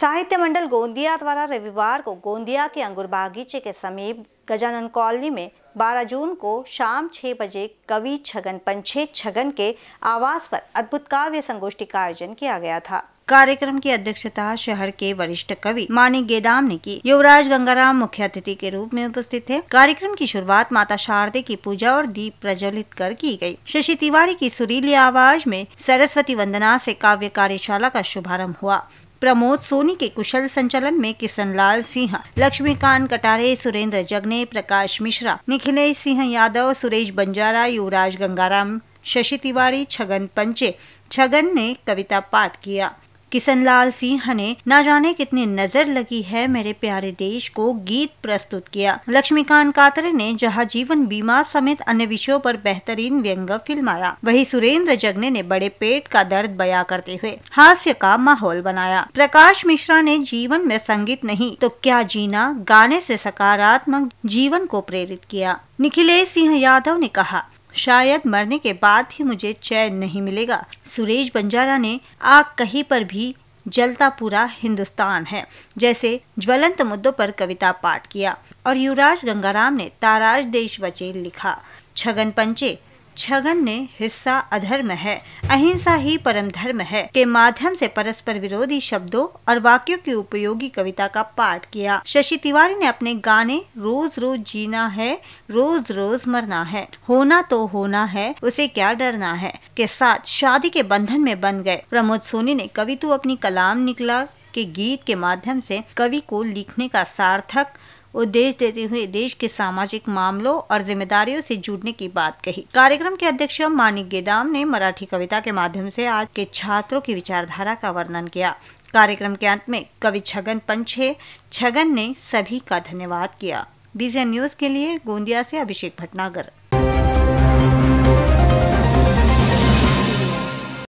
साहित्य मंडल गोंदिया द्वारा रविवार को गोंदिया के अंगूर बागीचे के समीप गजानन कॉलोनी में 12 जून को शाम 6 बजे कवि छगन पंछे छगन के आवास पर अद्भुत काव्य संगोष्ठी का आयोजन किया गया था कार्यक्रम की अध्यक्षता शहर के वरिष्ठ कवि मानिक गेदाम ने की युवराज गंगाराम मुख्य अतिथि के रूप में उपस्थित थे कार्यक्रम की शुरुआत माता शारदे की पूजा और दीप प्रज्वलित कर की गई। शशि तिवारी की सुरीली आवाज में सरस्वती वंदना से काव्य कार्यशाला का शुभारंभ हुआ प्रमोद सोनी के कुशल संचालन में किशन लाल सिंह लक्ष्मीकांत कटारे सुरेंद्र जगने प्रकाश मिश्रा निखिलेश सिंह यादव सुरेश बंजारा युवराज गंगाराम शशि तिवारी छगन पंचे छगन ने कविता पाठ किया किशनलाल सिंह ने न जाने कितनी नजर लगी है मेरे प्यारे देश को गीत प्रस्तुत किया लक्ष्मीकांत कातरे ने जहां जीवन बीमा समेत अन्य विषयों पर बेहतरीन व्यंग फिल्माया वहीं सुरेंद्र जगने ने बड़े पेट का दर्द बया करते हुए हास्य का माहौल बनाया प्रकाश मिश्रा ने जीवन में संगीत नहीं तो क्या जीना गाने ऐसी सकारात्मक जीवन को प्रेरित किया निखिलेश सिंह यादव ने कहा शायद मरने के बाद भी मुझे चैन नहीं मिलेगा सुरेश बंजारा ने आग कहीं पर भी जलता पूरा हिंदुस्तान है जैसे ज्वलंत मुद्दों पर कविता पाठ किया और युवराज गंगाराम ने ताराज देश बचे लिखा छगन पंचे छगन ने हिस्सा अधर्म है अहिंसा ही परम धर्म है के माध्यम से परस्पर विरोधी शब्दों और वाक्यों की उपयोगी कविता का पाठ किया शशि तिवारी ने अपने गाने रोज रोज जीना है रोज रोज मरना है होना तो होना है उसे क्या डरना है के साथ शादी के बंधन में बन गए प्रमोद सोनी ने कवि कवितु अपनी कलाम निकला के गीत के माध्यम से कवि को लिखने का सार्थक उद्देश्य देते हुए देश के सामाजिक मामलों और जिम्मेदारियों से जुड़ने की बात कही कार्यक्रम के अध्यक्ष मानिक गेदाम ने मराठी कविता के माध्यम से आज के छात्रों की विचारधारा का वर्णन किया कार्यक्रम के अंत में कवि छगन पंचे छगन ने सभी का धन्यवाद किया बीजे न्यूज के लिए गोंदिया से अभिषेक भटनागर